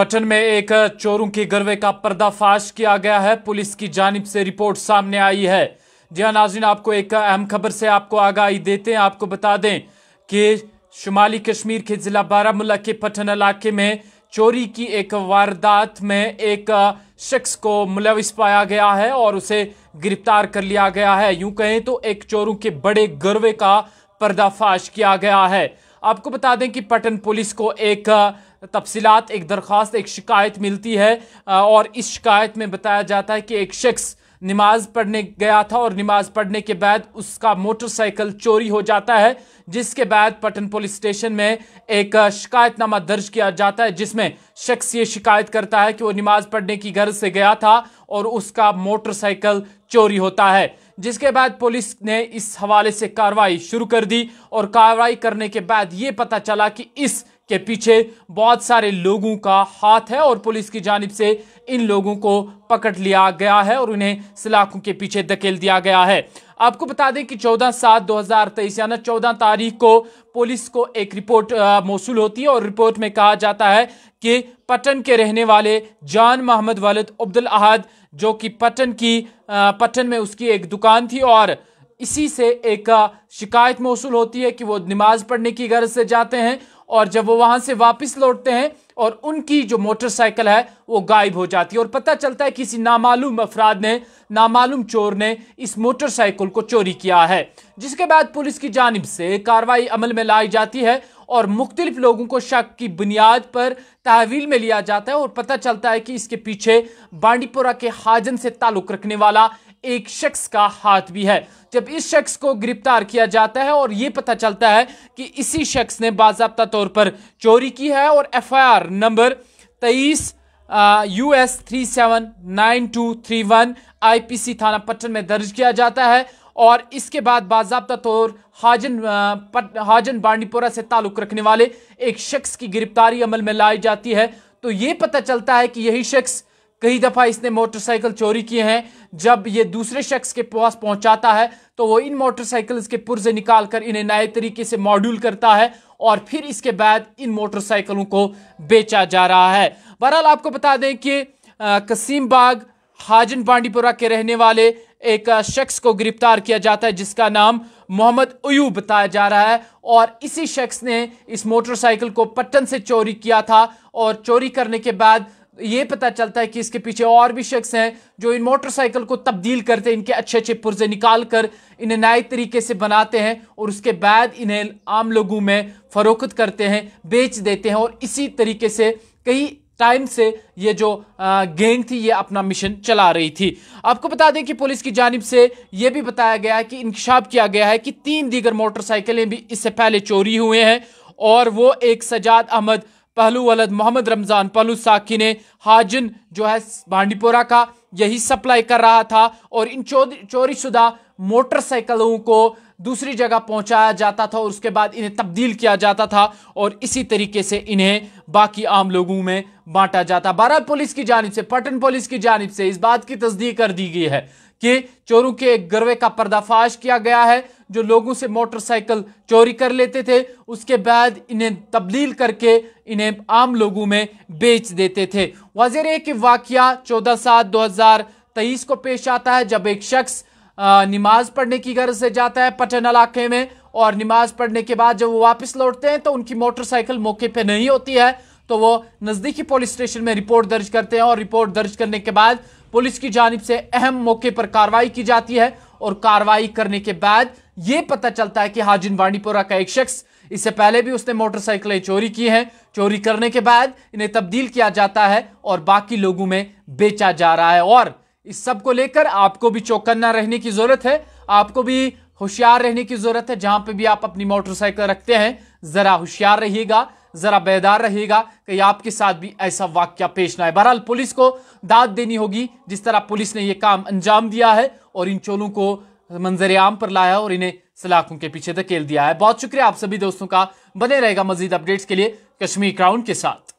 पटन में एक चोरों के गरवे का पर्दाफाश किया गया है पुलिस की जानब से रिपोर्ट सामने आई है जी हाँ नाजिन आपको एक अहम खबर से आपको आगाही देते हैं आपको बता दें कि शुमाली कश्मीर के ज़िला बारामूला के पटन इलाके में चोरी की एक वारदात में एक शख्स को मुलविस पाया गया है और उसे गिरफ्तार कर लिया गया है यूं कहें तो एक चोरों के बड़े गरवे का पर्दाफाश किया गया है आपको बता दें कि पटन पुलिस को एक तफसीत एक दरख्वास्त एक शिकायत मिलती है और इस शिकायत में बताया जाता है कि एक शख्स नमाज पढ़ने गया था और नमाज पढ़ने के बाद उसका मोटरसाइकिल चोरी हो जाता है जिसके बाद पटन पुलिस स्टेशन में एक शिकायतनामा दर्ज किया जाता है जिसमें शख्स ये शिकायत करता है कि वो नमाज पढ़ने की गर्ज से गया था और उसका मोटरसाइकिल चोरी होता है जिसके बाद पुलिस ने इस हवाले से कार्रवाई शुरू कर दी और कार्रवाई करने के बाद ये पता चला कि इस के पीछे बहुत सारे लोगों का हाथ है और पुलिस की जानब से इन लोगों को पकड़ लिया गया है और उन्हें सलाखों के पीछे धकेल दिया गया है आपको बता दें कि 14 सात 2023 यानी 14 तारीख को पुलिस को एक रिपोर्ट मौसू होती है और रिपोर्ट में कहा जाता है कि पटन के रहने वाले जान मोहम्मद वालद अब्दुल अहद जो कि पटन की पटन में उसकी एक दुकान थी और इसी से एक शिकायत मौसू होती है कि वो नमाज पढ़ने की गर्ज से जाते हैं और जब वो वहां से वापस लौटते हैं और उनकी जो मोटरसाइकिल है वो गायब हो जाती है और पता चलता है किसी नामालूम अफराद ने नामालूम चोर ने इस मोटरसाइकिल को चोरी किया है जिसके बाद पुलिस की जानब से कार्रवाई अमल में लाई जाती है और मुख्तलिफ लोगों को शक की बुनियाद पर तहवील में लिया जाता है और पता चलता है कि इसके पीछे बांडीपुरा के हाजन से ताल्लुक़ रखने वाला एक शख्स का हाथ भी है जब इस शख्स को गिरफ्तार किया जाता है और ये पता चलता है कि इसी शख्स ने बाबा तौर पर चोरी की है और एफआईआर नंबर तेईस U S three seven nine two three one I P C थाना पट्टन में दर्ज किया जाता है और इसके बाद बाबा तौर हाजन हाजन बांडीपोरा से ताल्लुक़ रखने वाले एक शख्स की गिरफ्तारी अमल में लाई जाती है तो ये पता चलता है कि यही शख्स कई दफ़ा इसने मोटरसाइकिल चोरी किए हैं जब ये दूसरे शख्स के पास पहुंचाता है तो वो इन मोटरसाइकिल्स के पुर्जे निकाल कर इन्हें नए तरीके से मॉड्यूल करता है और फिर इसके बाद इन मोटरसाइकिलों को बेचा जा रहा है बहरहाल आपको बता दें कि कसीम बाग हाजन बांडीपुरा के रहने वाले एक शख्स को गिरफ्तार किया जाता है जिसका नाम मोहम्मद अयूब बताया जा रहा है और इसी शख्स ने इस मोटरसाइकिल को पट्टन से चोरी किया था और चोरी करने के बाद ये पता चलता है कि इसके पीछे और भी शख्स हैं जो इन मोटरसाइकिल को तब्दील करते हैं इनके अच्छे अच्छे पुर्जे निकाल कर इन्हें नए तरीके से बनाते हैं और उसके बाद इन्हें आम लोगों में फ़रोख्त करते हैं बेच देते हैं और इसी तरीके से कई टाइम से ये जो गैंग थी ये अपना मिशन चला रही थी आपको बता दें कि पुलिस की जानब से ये भी बताया गया है कि इंकशाफ किया गया है कि तीन दीगर मोटरसाइकिलें भी इससे पहले चोरी हुए हैं और वो एक सजाद अहमद पहलू वलद मोहम्मद रमज़ान पहलू ने हाजन जो है भांडीपोरा का यही सप्लाई कर रहा था और इन चोरी शुदा मोटरसाइकिलों को दूसरी जगह पहुंचाया जाता था और उसके बाद इन्हें तब्दील किया जाता था और इसी तरीके से इन्हें बाकी आम लोगों में बांटा जाता भारत पुलिस की जानब से पटन पुलिस की जानब से इस बात की तस्दीक कर दी गई है कि चोरों के गर्वे का पर्दाफाश किया गया है जो लोगों से मोटरसाइकिल चोरी कर लेते थे उसके बाद इन्हें तब्दील करके इन्हें आम लोगों में बेच देते थे वजह है कि वाक़ चौदह सात दो हज़ार तेईस को पेश आता है जब एक शख्स नमाज पढ़ने की गर्ज से जाता है पटन इलाके में और नमाज पढ़ने के बाद जब वो वापस लौटते हैं तो उनकी मोटरसाइकिल मौके पर नहीं होती है तो वो नज़दीकी पुलिस स्टेशन में रिपोर्ट दर्ज करते हैं और रिपोर्ट दर्ज करने के बाद पुलिस की जानब से अहम मौके पर कार्रवाई की जाती है और कार्रवाई करने के बाद यह पता चलता है कि हाजिन वाणीपुरा का एक शख्स इससे पहले भी उसने मोटरसाइकिलें चोरी की हैं चोरी करने के बाद इन्हें तब्दील किया जाता है और बाकी लोगों में बेचा जा रहा है और इस सब को लेकर आपको भी चौकन्ना रहने की ज़रूरत है आपको भी होशियार रहने की ज़रूरत है जहां पे भी आप अपनी मोटरसाइकिल रखते हैं ज़रा होशियार रहिएगा ज़रा बेदार रहिएगा कहीं आपके साथ भी ऐसा वाक्य पेश ना आए बहरहाल पुलिस को दाद देनी होगी जिस तरह पुलिस ने यह काम अंजाम दिया है और इन चोलों को मंजर आम पर लाया और इन्हें सलाखों के पीछे धकेल दिया है बहुत शुक्रिया आप सभी दोस्तों का बने रहेगा मजीद अपडेट्स के लिए कश्मीर क्राउन के साथ